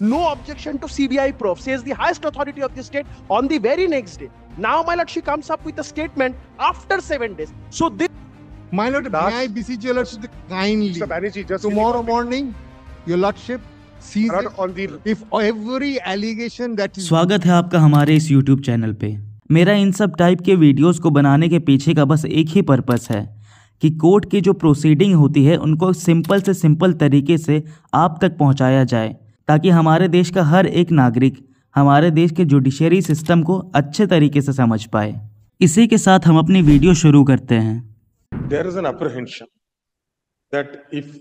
No objection to CBI probe, says the highest authority of the state on the very next day. Now, my lord, she comes up with a statement after 7 days. So this. My lord, Last, may I beseech your lordship kindly. Mr. Banerjee, just tomorrow morning, your lordship sees on the if every allegation that is. swagat hai aapka hamare is YouTube channel pe मेरा इन सब type के videos को बनाने के पीछे का बस एक ही पर्पस है कि कोर्ट की जो प्रोसीडिंग होती है उनको सिंपल से सिंपल तरीके से आप तक पहुंचाया जाए ताकि हमारे देश का हर एक नागरिक हमारे देश के जुडिशरी सिस्टम को अच्छे तरीके से समझ पाए इसी के साथ हम अपनी वीडियो शुरू करते हैं there is an apprehension that if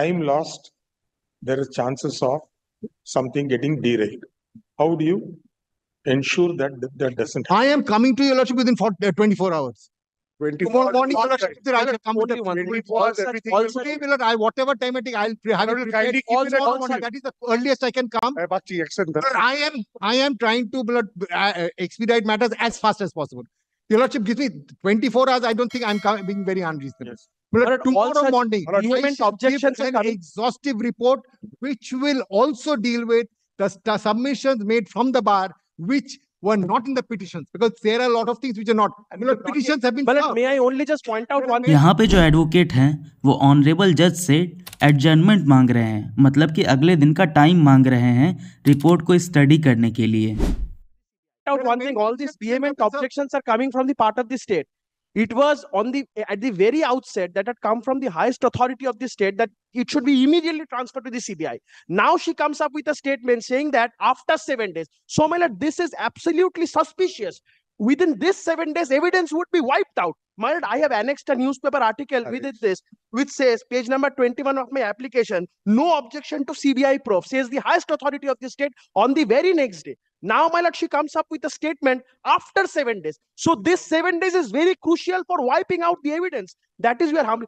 time lost there is chances of something getting derate how do you ensure that I am coming to i am coming to twenty four hours 24 morning, I will come to the everything. Also, will whatever time I take, I'll pre- have it. kindly keep all it morning. That is the earliest I can come. I am, I am trying to blood, uh, uh, expedite matters as fast as possible. Your lordship gives me twenty-four hours. I don't think I'm being very unreasonable. Yes. But Sir, tomorrow morning, I objections an exhaustive report which will also deal with the, the submissions made from the bar, which were not in the petitions because there are a lot of things which are not. I mean, like petitions have been. But may I only just point out one? यहाँ पे जो advocate हैं वो honourable जज से adjournment मांग रहे हैं मतलब कि अगले दिन का टाइम मांग रहे हैं रिपोर्ट को स्टडी करने के लिए. Out one thing, all these vehement objections are coming from the part of the state. it was on the at the very outset that had come from the highest authority of the state that it should be immediately transferred to the cbi now she comes up with a statement saying that after 7 days so my lord this is absolutely suspicious within this 7 days evidence would be wiped out my lord i have annexed a newspaper article with this which says page number 21 of my application no objection to cbi probe says the highest authority of the state on the very next day Now, my lord, comes up with a statement after 7 days. So this 7 days is very crucial for wiping out the evidence. That is where हम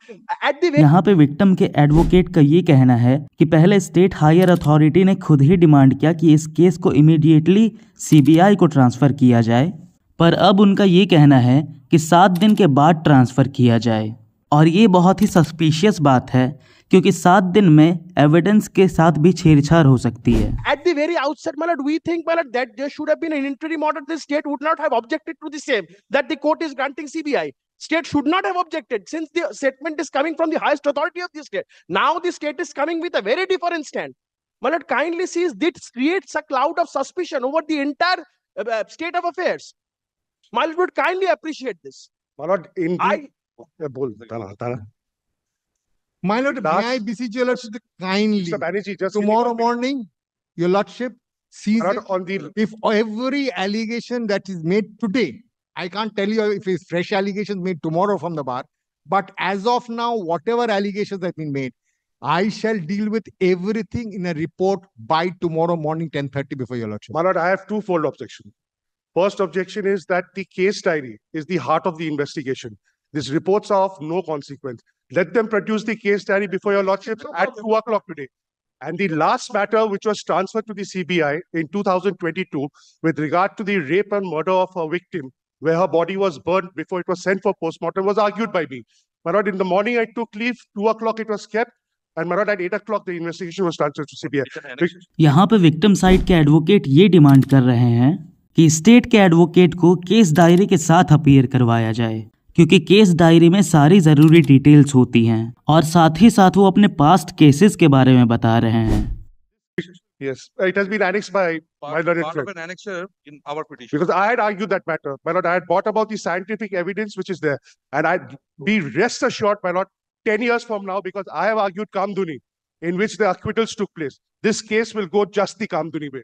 at the यहाँ पे victim के advocate का ये कहना है कि पहले स्टेट हायर अथॉरिटी ने खुद ही डिमांड किया कि इस केस को इमीडिएटली सीबीआई को ट्रांसफर किया जाए पर अब उनका ये कहना है कि सात दिन के बाद ट्रांसफर किया जाए और ये बहुत ही सस्पिशियस बात है क्योंकि सात दिन में एविडेंस के साथ भी छेड़छाड़ हो सकती है एट द वेरी आउटसेट मतलब वी थिंक मतलब that there should have been an entry model this state would not have objected to the same that the court is granting CBI state should not have objected since the statement is coming from the highest authority of the state now the state is coming with a very different stand मतलब kindly see this creates a cloud of suspicion over the entire state of affairs मालवुड kindly appreciate this मालवुड इन आई बोल दाना दाना My lord, Last- may I beseech your lordship kindly, Mr. Banerjee, just. tomorrow morning, your lordship sees it. on the, If every allegation that is made today, I can't tell you if it's fresh allegations made tomorrow from the bar, but as of now, whatever allegations have been made, I shall deal with everything in a report by tomorrow morning, ten thirty before your lordship. my lord, I have twofold objection. First objection is that the case diary is the heart of the investigation. These reports are of no consequence. Let them produce the case study before your lordship at 2 o'clock today. And the last matter, which was transferred to the CBI in 2022 with regard to the rape and murder of a victim, where her body was burned before it was sent for postmortem, was argued by me. My in the morning I took leave, 2 o'clock it was kept, And my at 8 o'clock the investigation was transferred to CBI. यहाँ पे victim side के advocate ये demand कर रहे हैं कि state के advocate को दायरे के साथ करवाया जाए क्योंकि केस डायरी में सारी ज़रूरी डिटेल्स होती हैं और साथ ही साथ वो अपने पास्ट केसेस के बारे में बता रहे हैं Yes, it has been annexed by part, my lord. Part of an annexure in our petition. Because I had argued that matter, my lord. I had brought about the scientific evidence which is there, and I be rest assured, my lord, ten years from now, because I have argued Kamduni, in which the acquittals took place. This case will go just the Kamduni way.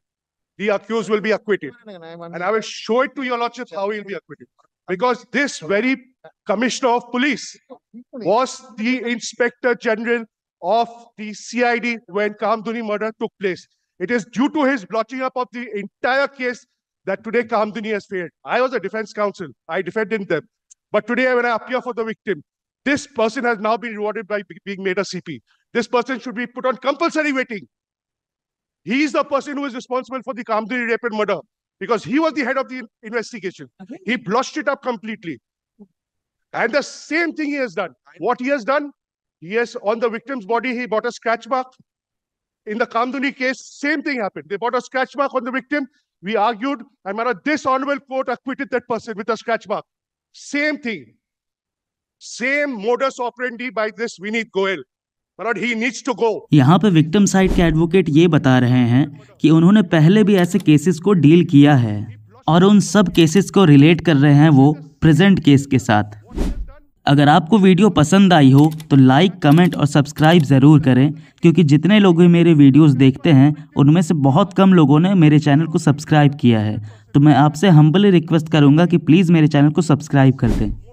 The accused will be acquitted, and I will show it to your lordship how he will be acquitted. Because this very Commissioner of Police, was the Inspector General of the CID when Kamduni murder took place. It is due to his blotching up of the entire case that today Kamduni has failed. I was a defense counsel. I defended them. But today when I appear for the victim, this person has now been rewarded by being made a CP. This person should be put on compulsory waiting. He is the person who is responsible for the Kamduni rape and murder because he was the head of the investigation. Okay. He blotched it up completely. And the same thing he has done. What he has done? Yes, on the victim's body, he bought a scratch mark. In the Kamduni case, same thing happened. They bought a scratch mark on the victim. We argued, and a dishonorable court acquitted that person with a scratch mark. Same thing. Same modus operandi by this Vineet Goel. यहाँ पे victim side के advocate ये बता रहे हैं कि उन्होंने पहले भी ऐसे केसेस को डील किया है और उन सब केसेस को रिलेट कर रहे हैं वो प्रेजेंट केस के साथ अगर आपको वीडियो पसंद आई हो तो लाइक कमेंट और सब्सक्राइब ज़रूर करें क्योंकि जितने लोग भी मेरे वीडियोस देखते हैं उनमें से बहुत कम लोगों ने मेरे चैनल को सब्सक्राइब किया है तो मैं आपसे हम्बली रिक्वेस्ट करूँगा कि प्लीज़ मेरे चैनल को सब्सक्राइब कर दें